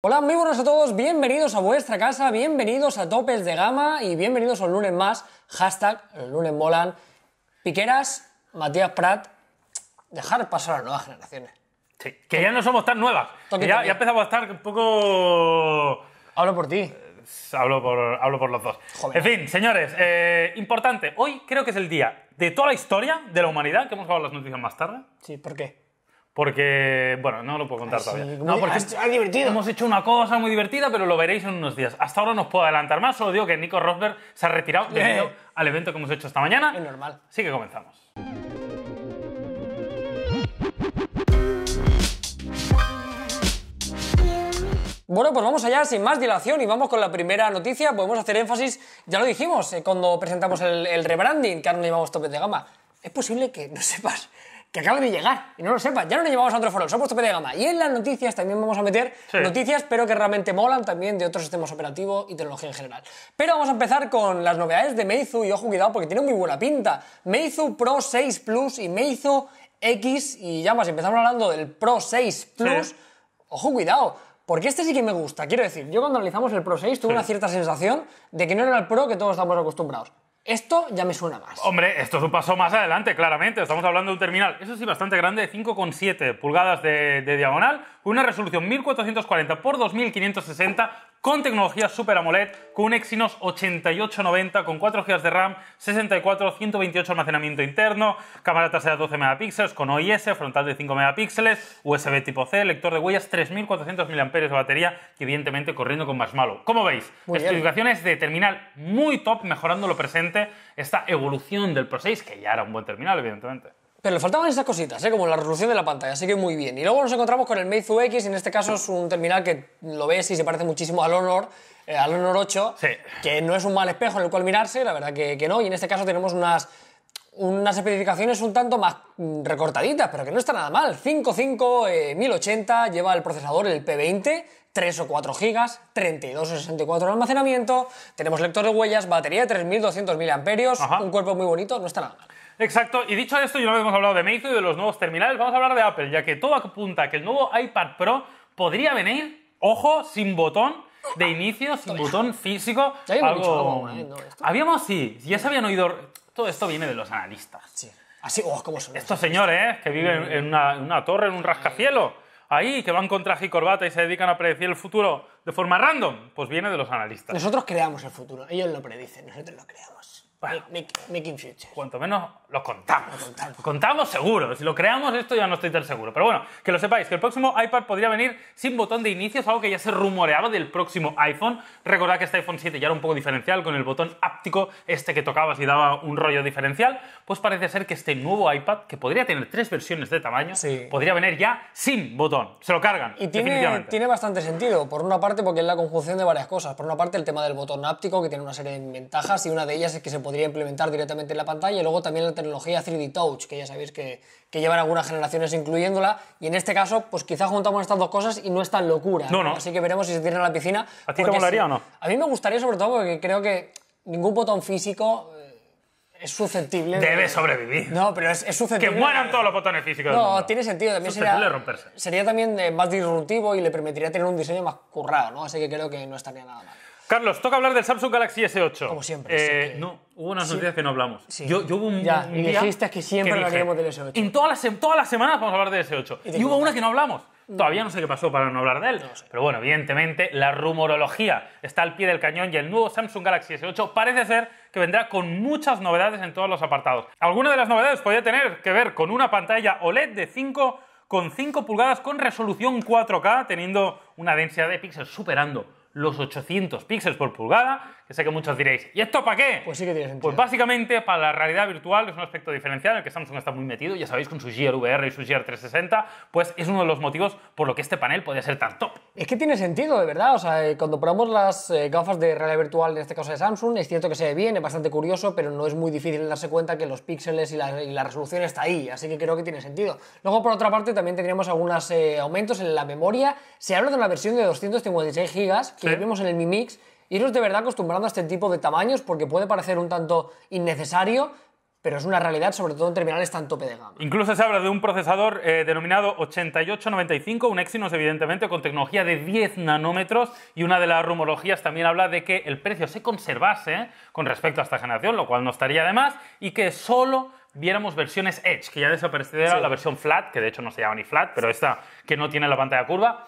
Hola, muy buenas a todos, bienvenidos a vuestra casa, bienvenidos a Topes de Gama y bienvenidos a un lunes más. Hashtag, lunes molan. Piqueras, Matías Prat, dejar pasar a las nuevas generaciones. Sí, que ya no somos tan nuevas. ya, empezamos a estar un poco. Hablo por ti. Eh, hablo por, hablo por los dos. En fin, señores, eh, importante. Hoy creo que es el día de toda la historia de la humanidad, que hemos hablado las noticias más tarde. Sí, ¿por qué? Porque, bueno, no lo puedo contar ah, todavía. No, porque es ah, divertido. Hemos hecho una cosa muy divertida, pero lo veréis en unos días. Hasta ahora no os puedo adelantar más, solo digo que Nico Rosberg se ha retirado al evento que hemos hecho esta mañana. Es normal. Así que comenzamos. Bueno, pues vamos allá sin más dilación y vamos con la primera noticia. Podemos hacer énfasis, ya lo dijimos eh, cuando presentamos el, rebranding, que ahora no llevamos topes de gama. Es posible que no sepas que acaba de llegar y no lo sepas, ya no lo llevamos a otro foro, se ha puesto de gama. Y en las noticias también vamos a meter noticias, pero que realmente molan también de otros sistemas operativos y tecnología en general. Pero vamos a empezar con las novedades de Meizu y ojo cuidado porque tiene muy buena pinta. Meizu Pro 6 Plus y Meizu X y ya más, empezamos hablando del Pro 6 Plus. Ojo cuidado, porque este sí que me gusta, quiero decir, yo cuando analizamos el Pro 6 tuve una cierta sensación de que no era el Pro que todos estamos acostumbrados. Esto ya me suena más. Hombre, esto es un paso más adelante, claramente. Estamos hablando de un terminal, eso sí, bastante grande, 5,7 pulgadas de, de diagonal, una resolución 1440 x 2560 con tecnología Super AMOLED, con un Exynos 8890 con 4 GB de RAM, 64, 128 almacenamiento interno, cámara trasera 12 megapíxeles con OIS, frontal de 5 megapíxeles, USB tipo C, lector de huellas, 3400 mAh de batería evidentemente corriendo con más malo. Como veis, especificaciones de terminal muy top, mejorando lo presente, esta evolución del Pro 6, que ya era un buen terminal, evidentemente. Pero le faltaban esas cositas, ¿eh? como la resolución de la pantalla, así que muy bien. Y luego nos encontramos con el Meizu X, en este caso es un terminal que lo ves y se parece muchísimo al Honor, eh, al Honor 8, que no es un mal espejo en el cual mirarse, la verdad que, no. Y en este caso tenemos unas, unas especificaciones un tanto más mm, recortaditas, pero que no está nada mal. 5.5, 1080, eh, lleva el procesador, el P20, 3 o 4 GB 32 o 64 de almacenamiento, tenemos lector de huellas, batería de 3.200 mAh, un cuerpo muy bonito, no está nada mal. Exacto, y dicho esto, y no hemos hablado de Meizu y de los nuevos terminales, vamos a hablar de Apple, ya que todo apunta a que el nuevo iPad Pro podría venir, ojo, sin botón de inicio, sin botón físico. habíamos Habíamos, sí, ya se habían oído. Todo esto viene de los analistas. Sí. Así, oh, como son Estos señores ¿eh? que viven en, una, torre, en un rascacielos, ahí, que van con traje y corbata y se dedican a predecir el futuro de forma random, pues viene de los analistas. Nosotros creamos el futuro, ellos lo predicen, nosotros lo creamos. Bueno, Cuanto menos lo contamos. contamos. seguro. Si lo creamos, esto ya no estoy tan seguro. Pero bueno, que lo sepáis, que el próximo iPad podría venir sin botón de inicio, es algo que ya se rumoreaba del próximo iPhone. Recordad que este iPhone 7 ya era un poco diferencial, con el botón áptico este que tocabas y daba un rollo diferencial. Pues parece ser que este nuevo iPad, que podría tener tres versiones de tamaño, podría venir ya sin botón. Se lo cargan. Y tiene, tiene bastante sentido. Por una parte, porque es la conjunción de varias cosas. Por una parte, el tema del botón áptico, que tiene una serie de ventajas, y una de ellas es que se puede podría implementar directamente en la pantalla. Y luego también la tecnología 3D Touch, que ya sabéis que, que llevan algunas generaciones incluyéndola. Y en este caso, pues quizá juntamos estas dos cosas y no es tan locura. No, no. Así que veremos si se tiene en la piscina. ¿A ti te molaría o no? A mí me gustaría, sobre todo, porque creo que ningún botón físico eh, es susceptible. Debe sobrevivir. No, pero es, susceptible. Que mueran todos los botones físicos. No, tiene sentido. sería, sería también eh, más disruptivo y le permitiría tener un diseño más currado, ¿no? Así que creo que no estaría nada mal. Carlos, toca hablar del Samsung Galaxy S8. Como siempre. Eh, no, hubo unas noticias que no hablamos. Yo, hubo un, ya, dijiste que siempre que del S8. En todas las, semanas vamos a hablar del S8. Y, hubo una que no hablamos. Todavía no sé qué pasó para no hablar de él. Pero bueno, evidentemente la rumorología está al pie del cañón y el nuevo Samsung Galaxy S8 parece ser que vendrá con muchas novedades en todos los apartados. Alguna de las novedades podría tener que ver con una pantalla OLED de 5 con 5 pulgadas con resolución 4K, teniendo una densidad de píxeles superando los 800 píxeles por pulgada, que sé que muchos diréis, ¿y esto para qué? Pues sí que tiene pues sentido. Pues básicamente para la realidad virtual es un aspecto diferencial en el que Samsung está muy metido, ya sabéis, con su Gear VR y su Gear 360, pues es uno de los motivos por lo que este panel podría ser tan top. Es que tiene sentido, de verdad, o sea, eh, cuando probamos las eh, gafas de realidad virtual, en este caso de Samsung, es cierto que se ve bien, es bastante curioso, pero no es muy difícil darse cuenta que los píxeles y la, resolución está ahí, así que creo que tiene sentido. Luego, por otra parte, también tendríamos algunos eh, aumentos en la memoria, se habla de una versión de 256 GB, que lo vimos en el Mi Mix, iros de verdad acostumbrando a este tipo de tamaños porque puede parecer un tanto innecesario, pero es una realidad, sobre todo en terminales tan tope de gama. Incluso se habla de un procesador eh, denominado 8895, un Exynos evidentemente, con tecnología de 10 nanómetros y una de las rumologías también habla de que el precio se conservase con respecto a esta generación, lo cual no estaría de más, y que solo viéramos versiones Edge, que ya desapareciera la versión flat, que de hecho no se llama ni flat, pero esta que no tiene la pantalla curva,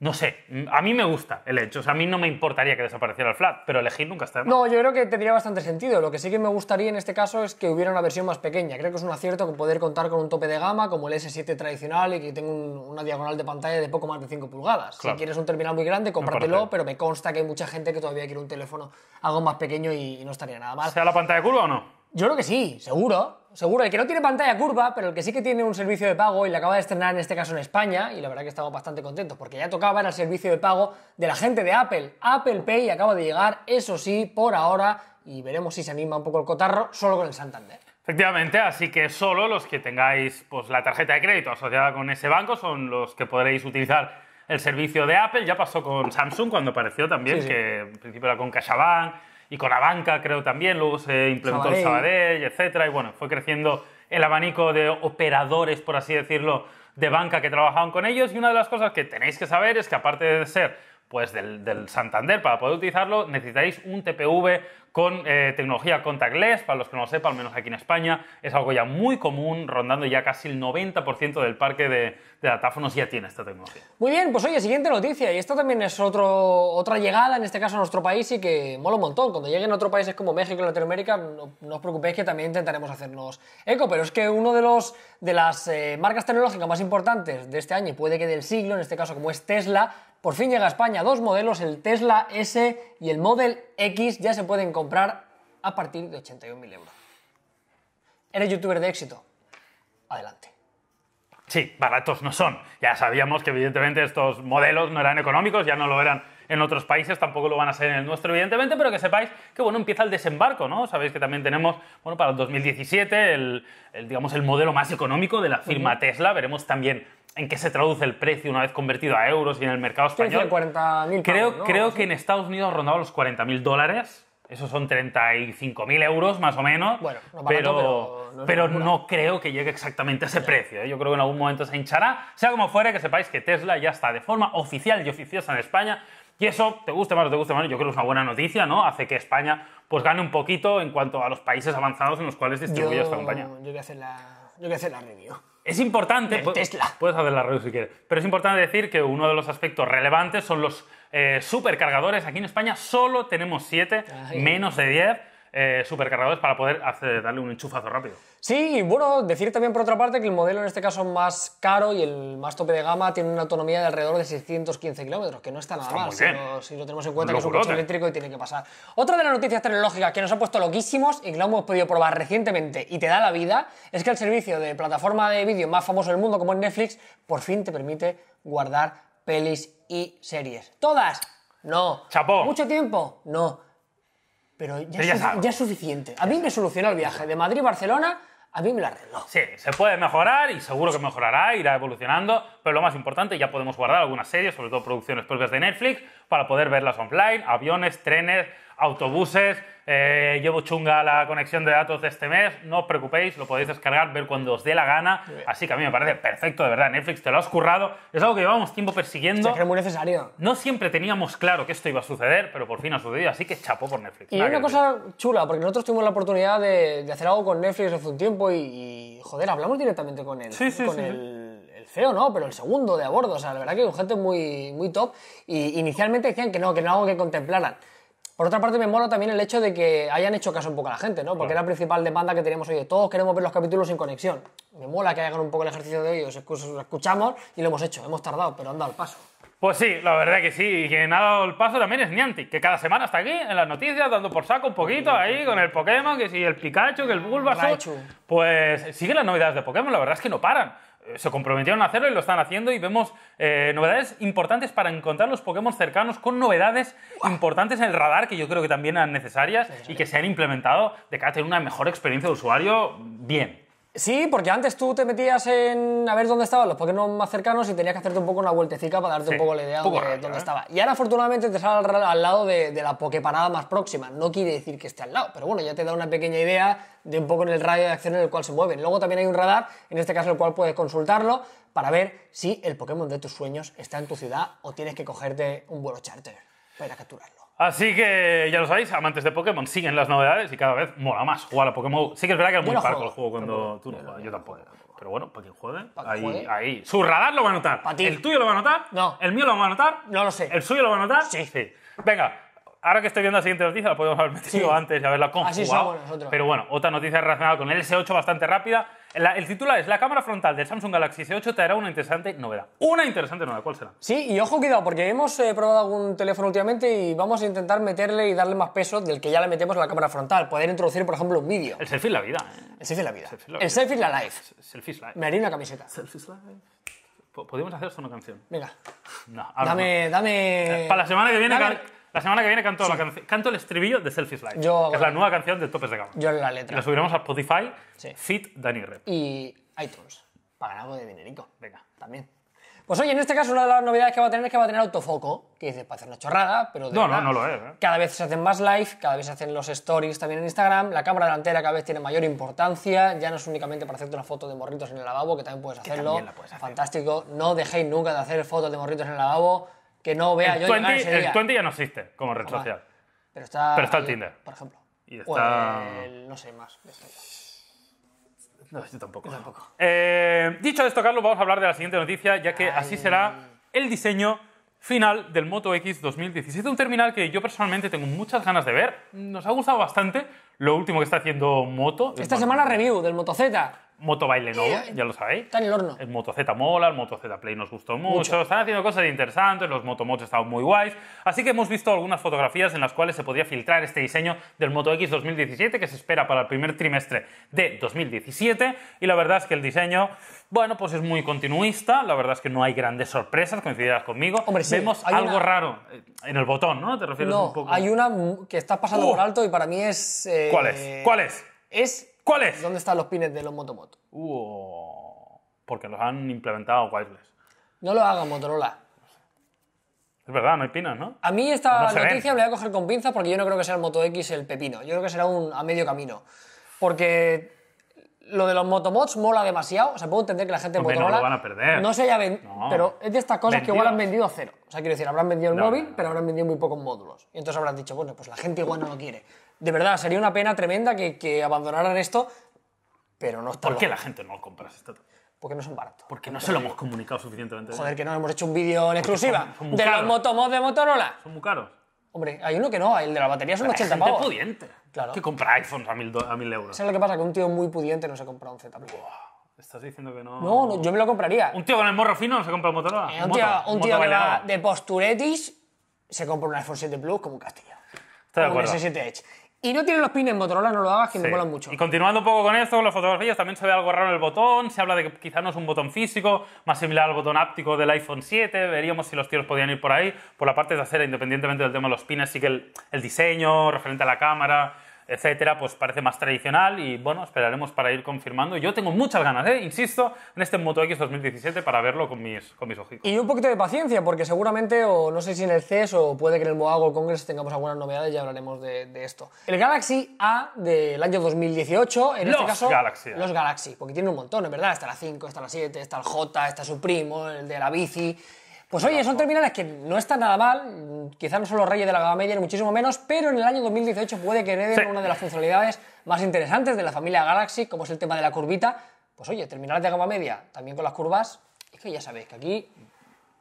no sé, mm, a mí me gusta el hecho, o sea, a mí no me importaría que desapareciera el flat, pero elegir nunca está mal. No, yo creo que tendría bastante sentido. Lo que sí que me gustaría en este caso es que hubiera una versión más pequeña. Creo que es un acierto poder contar con un tope de gama como el S7 tradicional y que tenga una diagonal de pantalla de poco más de 5 pulgadas. Si quieres un terminal muy grande, cómpratelo, pero me consta que hay mucha gente que todavía quiere un teléfono algo más pequeño y, no estaría nada mal. ¿Sea la pantalla de curva o no? Yo creo que sí, seguro. Seguro, el que no tiene pantalla curva, pero el que sí que tiene un servicio de pago y le acaba de estrenar en este caso en España, y la verdad que estamos bastante contentos porque ya tocaba el servicio de pago de la gente de Apple. Apple Pay acaba de llegar, eso sí, por ahora, y veremos si se anima un poco el cotarro solo con el Santander. Efectivamente, así que solo los que tengáis pues, la tarjeta de crédito asociada con ese banco son los que podréis utilizar el servicio de Apple. Ya pasó con Samsung cuando apareció también, que en principio era con CaixaBank, y con la banca creo también, luego se implementó el Sabadell, etcétera, y bueno, fue creciendo el abanico de operadores, por así decirlo, de banca que trabajaban con ellos, y una de las cosas que tenéis que saber es que aparte de ser pues del, del Santander, para poder utilizarlo necesitáis un TPV con eh, tecnología contactless, para los que no lo sepan, al menos aquí en España, es algo ya muy común, rondando ya casi el 90% del parque de, de, datáfonos ya tiene esta tecnología. Muy bien, pues oye, siguiente noticia, y esta también es otro, otra llegada, en este caso a nuestro país, y que mola un montón. Cuando lleguen a otros países como México y Latinoamérica, no, os preocupéis que también intentaremos hacernos eco, pero es que uno de, los, de las eh, marcas tecnológicas más importantes de este año, y puede que del siglo, en este caso como es Tesla, por fin llega a España dos modelos, el Tesla S y el Model X, ya se pueden comprar a partir de 81.000 euros. ¿Eres youtuber de éxito? Adelante. Sí, baratos no son. Ya sabíamos que evidentemente estos modelos no eran económicos, ya no lo eran en otros países, tampoco lo van a ser en el nuestro, evidentemente, pero que sepáis que, bueno, empieza el desembarco, ¿no? Sabéis que también tenemos, bueno, para el 2017, el, digamos, el modelo más económico de la firma Tesla. Veremos también en qué se traduce el precio una vez convertido a euros y en el mercado español. 40.000 creo, creo que en Estados Unidos rondaba los 40.000 dólares. Esos son 35.000 euros más o menos. pero, pero, no, creo que llegue exactamente a ese precio. ¿eh? Yo creo que en algún momento se hinchará. Sea como fuere, que sepáis que Tesla ya está de forma oficial y oficiosa en España. Y eso, te guste más o te guste menos, yo creo que es una buena noticia, ¿no? Hace que España pues gane un poquito en cuanto a los países avanzados en los cuales distribuye esta compañía. Yo voy a hacer la, yo voy a hacer la review. Es importante. Tesla. Puedes hacer la review si quieres. Pero es importante decir que uno de los aspectos relevantes son los eh, supercargadores. Aquí en España solo tenemos 7, menos de 10. Eh, supercargadores para poder hacer, darle un enchufazo rápido. Sí, y bueno, decir también por otra parte que el modelo en este caso más caro y el más tope de gama tiene una autonomía de alrededor de 615 kilómetros, que no está nada mal, si lo, si lo, tenemos en cuenta que es un coche eléctrico y tiene que pasar. Otra de las noticias tecnológicas que nos ha puesto loquísimos y que lo hemos podido probar recientemente y te da la vida es que el servicio de plataforma de vídeo más famoso del mundo como es Netflix por fin te permite guardar pelis y series. Todas. No. Chapo. Mucho tiempo. No. Pero ya, es suficiente. A mí me solucionó el viaje de Madrid a Barcelona. A mí me la arregló. Sí, se puede mejorar y seguro que mejorará, irá evolucionando, pero lo más importante, ya podemos guardar algunas series, sobre todo producciones propias de Netflix, para poder verlas online, aviones, trenes, autobuses. Eh, llevo chunga la conexión de datos de este mes. No os preocupéis, lo podéis descargar, ver cuando os dé la gana. Así que a mí me parece perfecto, de verdad. Netflix, te lo has currado. Es algo que llevamos tiempo persiguiendo. Es muy necesario. No siempre teníamos claro que esto iba a suceder, pero por fin ha sucedido. Así que chapó por Netflix. Y una cosa chula, porque nosotros tuvimos la oportunidad de, hacer algo con Netflix hace un tiempo y, joder, hablamos directamente con él. con el, feo e no, pero el segundo de a bordo. O sea, la verdad que hay gente muy, muy top. Y inicialmente decían que no, que no era algo que contemplaran. Por otra parte, me mola también el hecho de que hayan hecho caso un poco a la gente, ¿no? Porque era la principal demanda que teníamos hoy. Todos queremos ver los capítulos sin conexión. Me mola que hagan un poco el ejercicio de ellos. escuchamos y lo hemos hecho. Hemos tardado, pero han dado el paso. Pues sí, la verdad que sí. Y quien ha dado el paso también es Niantic, que cada semana está aquí en las noticias, dando por saco un poquito ahí con el Pokémon, que si el Pikachu, que el Bulbasaur. Pues siguen las novedades de Pokémon, la verdad es que no paran se comprometieron a hacerlo y lo están haciendo y vemos eh, novedades importantes para encontrar los Pokémon cercanos con novedades importantes en el radar que yo creo que también eran necesarias y que se han implementado de cara a tener una mejor experiencia de usuario bien. Sí, porque antes tú te metías en a ver dónde estaban los Pokémon más cercanos y tenías que hacerte un poco una vueltecita para darte un poco la idea de dónde, ¿eh? estaba. Y ahora afortunadamente te sale al, lado de, la Poképarada más próxima. No quiere decir que esté al lado, pero bueno, ya te da una pequeña idea de un poco en el radio de acción en el cual se mueven. Luego también hay un radar, en este caso el cual puedes consultarlo para ver si el Pokémon de tus sueños está en tu ciudad o tienes que cogerte un vuelo charter para capturarlo. Así que ya lo sabéis, amantes de Pokémon siguen las novedades y cada vez mola más jugar a Pokémon. Sí que es verdad que es muy parco el juego cuando tú no, juegas, yo tampoco. Pero bueno, para quien juegue, ahí, Su radar lo va a notar. ¿El tuyo lo va a notar? No. ¿El mío lo va a notar? No lo sé. ¿El suyo lo va a notar? Sí. sí. Venga, ahora que estoy viendo la siguiente noticia, la podemos haber metido antes y haberla conjugado. Pero bueno, otra noticia relacionada con el S8 bastante rápida. el título es la cámara frontal del Samsung Galaxy S8 traerá una interesante novedad. Una interesante novedad, ¿cuál será? Sí, y ojo cuidado, porque hemos eh, probado algún teléfono últimamente y vamos a intentar meterle y darle más peso del que ya le metemos a la cámara frontal. Poder introducir, por ejemplo, un vídeo. El selfie es la vida. ¿eh? El selfie es la vida. El selfie es la, life. Selfie es life. Me haría una camiseta. Selfie es life. hacer esto una canción? Venga. No, ahora dame, dame... Para la semana que viene... La semana que viene canto, la canto el estribillo de Selfie Live, que es la nueva canción de Topes de Gama. Yo la letra. Y subiremos a Spotify, sí. Fit Dani Rep. Y iTunes, para algo de dinerico. Venga, también. Pues oye, en este caso una de las novedades que va a tener es que va a tener autofoco, que dices, para hacer una chorrada, pero de no, verdad, no, no lo es. ¿eh? Cada vez se hacen más live, cada vez se hacen los stories también en Instagram, la cámara delantera cada vez tiene mayor importancia, ya no es únicamente para hacerte una foto de morritos en el lavabo, que también puedes hacerlo, fantástico, no dejéis nunca de hacer fotos de morritos en el lavabo, que no vea yo El Twenty ya no existe como red social. Pero está, el Tinder. Por ejemplo. Y está... no sé más. Este. No, yo tampoco. Eh, dicho esto, Carlos, vamos a hablar de la siguiente noticia, ya que así será el diseño final del Moto X 2017. Un terminal que yo personalmente tengo muchas ganas de ver. Nos ha gustado bastante lo último que está haciendo Moto. Esta semana review del Moto Z. Moto baile Lenovo, ya lo sabéis. Está en el horno. El Moto Z mola, el Moto Z Play nos gustó mucho. Están haciendo cosas interesantes, los Moto Moto estaban muy guays. Así que hemos visto algunas fotografías en las cuales se podría filtrar este diseño del Moto X 2017 que se espera para el primer trimestre de 2017. Y la verdad es que el diseño, bueno, pues es muy continuista. La verdad es que no hay grandes sorpresas, coincidirás conmigo. Hombre, sí, Vemos algo raro en el botón, ¿no? ¿Te refieres no, un poco? Hay una que está pasando ¡Uh! por alto y para mí es. Eh, ¿Cuál es? ¿Cuál es? Es ¿Cuál ¿Dónde están los pines de los Motomoto? Uh, porque los han implementado wireless. No lo haga Motorola. Es verdad, no hay pines, ¿no? A mí esta pues noticia la voy a coger con pinzas porque yo no creo que sea el Moto X el pepino. Yo creo que será un a medio camino. Porque lo de los motomods mola demasiado. O sea, puedo entender que la gente de Motorola. No lo van a perder. No se haya vendido. Pero es de estas cosas que igual han vendido a cero. O sea, quiero decir, habrán vendido el móvil, pero habrán vendido muy pocos módulos. Y entonces habrán dicho, bueno, pues la gente igual no lo quiere de verdad, sería una pena tremenda que, que abandonaran esto, pero no está. ¿Por qué la gente no lo compra porque no son baratos. Porque no se lo hemos comunicado suficientemente. Joder, que no hemos hecho un vídeo en exclusiva de los motomods de Motorola. Son muy caros. Hombre, hay uno que no, el de la batería son un 80 pavos. pudiente. Claro. Que compra iPhones a 1000 a mil euros. ¿Sabes lo que pasa? Que un tío muy pudiente no se compra un Z Plus. estás diciendo que no... no... yo me lo compraría. ¿Un tío con el morro fino no se compra un Motorola? Eh, un, tío, un, tío, que de posturetis se compra un iPhone 7 Plus como un castillo. Estoy de Un S7 Edge. Y no tiene los pines Motorola, no lo hagas, que me molan mucho. Y continuando un poco con esto, con las fotografías, también se ve algo raro en el botón. Se habla de que quizás no es un botón físico, más similar al botón áptico del iPhone 7. Veríamos si los tiros podían ir por ahí. Por la parte de acera, independientemente del tema de los pines, sí que el, el diseño referente a la cámara etcétera, pues parece más tradicional y bueno, esperaremos para ir confirmando. Yo tengo muchas ganas, ¿eh? insisto, en este Moto X 2017 para verlo con mis, con ojitos. Y un poquito de paciencia, porque seguramente, o no sé si en el CES o puede que en el Moago Congress tengamos algunas novedades, ya hablaremos de, esto. El Galaxy A del año 2018, en este caso. Galaxy los Galaxy, porque tiene un montón, es verdad, está la 5, está la 7, está el J, está su primo, el de la bici. Pues oye, son terminales que no están nada mal, quizás no son los reyes de la gama media, ni muchísimo menos, pero en el año 2018 puede que hereden una de las funcionalidades más interesantes de la familia Galaxy, como es el tema de la curvita. Pues oye, terminales de gama media, también con las curvas, es que ya sabéis que aquí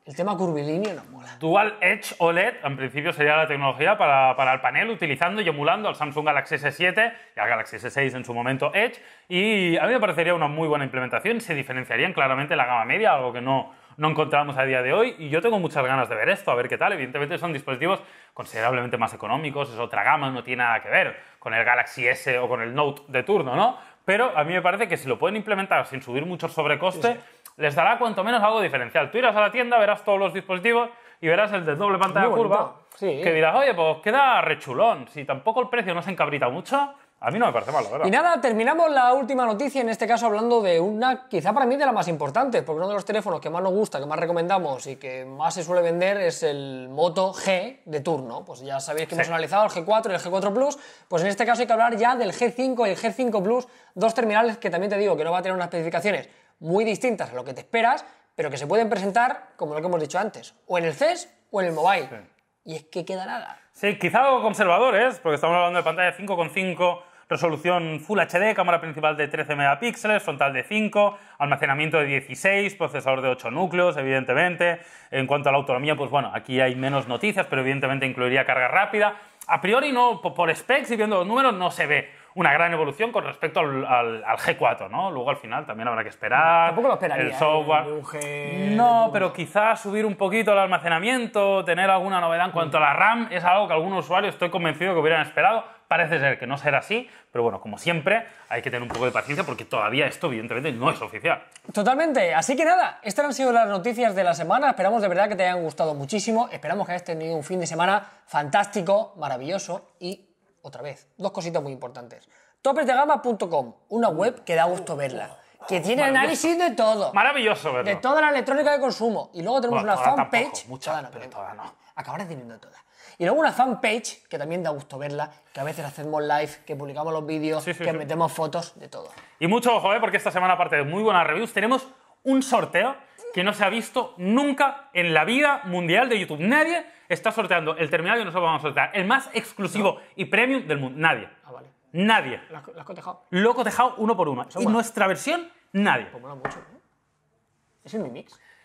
el tema curvilíneo nos mola. Dual Edge OLED, en principio sería la tecnología para, para, el panel, utilizando y emulando al Samsung Galaxy S7 y al Galaxy S6 en su momento Edge. Y a mí me parecería una muy buena implementación. Se diferenciarían claramente la gama media, algo que no no encontramos a día de hoy y yo tengo muchas ganas de ver esto, a ver qué tal. Evidentemente son dispositivos considerablemente más económicos, es otra gama, no tiene nada que ver con el Galaxy S o con el Note de turno, ¿no? Pero a mí me parece que si lo pueden implementar sin subir mucho sobrecoste, les dará cuanto menos algo diferencial. Tú irás a la tienda, verás todos los dispositivos y verás el de doble pantalla curva, que dirás, oye, pues queda rechulón. Si tampoco el precio no se encabrita mucho, a mí no me parece mal, verdad. Y nada, terminamos la última noticia, en este caso hablando de una, quizá para mí de la más importante, porque uno de los teléfonos que más nos gusta, que más recomendamos y que más se suele vender es el Moto G de turno. Pues ya sabéis que hemos analizado el G4 y el G4 Plus, pues en este caso hay que hablar ya del G5 y el G5 Plus, dos terminales que también te digo que no va a tener unas especificaciones muy distintas a lo que te esperas, pero que se pueden presentar, como lo que hemos dicho antes, o en el CES o en el Mobile. Y es que queda nada. Sí, quizá algo conservador porque estamos hablando de pantalla 5.5, resolución Full HD, cámara principal de 13 megapíxeles, frontal de 5, almacenamiento de 16, procesador de 8 núcleos, evidentemente. En cuanto a la autonomía, pues bueno, aquí hay menos noticias, pero evidentemente incluiría carga rápida. A priori no, por specs y viendo los números no se ve una gran evolución con respecto al, G4, ¿no? Luego al final también habrá que esperar. Tampoco lo esperaría. El software. ¿eh? No, pero quizás subir un poquito el almacenamiento, tener alguna novedad en cuanto a la RAM, es algo que algunos usuarios estoy convencido que hubieran esperado. Parece ser que no será así, pero bueno, como siempre, hay que tener un poco de paciencia porque todavía esto, evidentemente, no es oficial. Totalmente. Así que nada, estas han sido las noticias de la semana. Esperamos de verdad que te hayan gustado muchísimo. Esperamos que hayas tenido un fin de semana fantástico, maravilloso y otra vez, dos cositas muy importantes. Topesdegama.com, una web que da gusto verla. Que tiene análisis de todo. Maravilloso, ¿verdad? De toda la electrónica de consumo. Y luego tenemos una fanpage. Mucha, pero toda no. Acabarás teniendo toda. Y luego una fanpage que también da gusto verla, que a veces hacemos live, que publicamos los vídeos, que metemos fotos, de todo. Y mucho ojo, ¿eh? porque esta semana, aparte de muy buenas reviews, tenemos un sorteo que no se ha visto nunca en la vida mundial de YouTube. Nadie está sorteando el terminal que nosotros vamos a sortear. El más exclusivo y premium del mundo. Nadie. Ah, vale. Nadie. ¿Lo has cotejado? Lo he cotejado uno por uno. y nuestra versión, nadie. Pues mucho, ¿Es el Mi Mix?